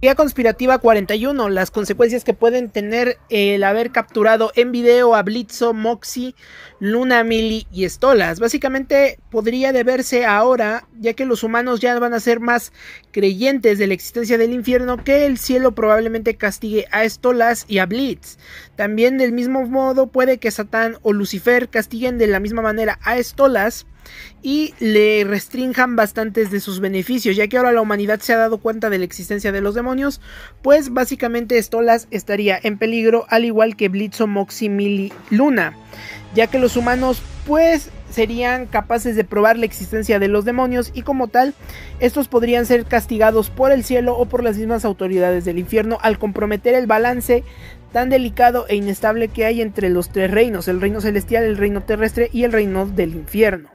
Teoría conspirativa 41, las consecuencias que pueden tener el haber capturado en video a Blitzo, Moxie, Luna, Mili y Stolas. Básicamente podría deberse ahora, ya que los humanos ya van a ser más creyentes de la existencia del infierno, que el cielo probablemente castigue a Stolas y a Blitz. También del mismo modo puede que Satán o Lucifer castiguen de la misma manera a Stolas y le restrinjan bastantes de sus beneficios, ya que ahora la humanidad se ha dado cuenta de la existencia de los demonios, pues básicamente Stolas estaría en peligro al igual que Blitzo, Moximili, Luna, ya que los humanos pues serían capaces de probar la existencia de los demonios y como tal, estos podrían ser castigados por el cielo o por las mismas autoridades del infierno al comprometer el balance tan delicado e inestable que hay entre los tres reinos, el reino celestial, el reino terrestre y el reino del infierno.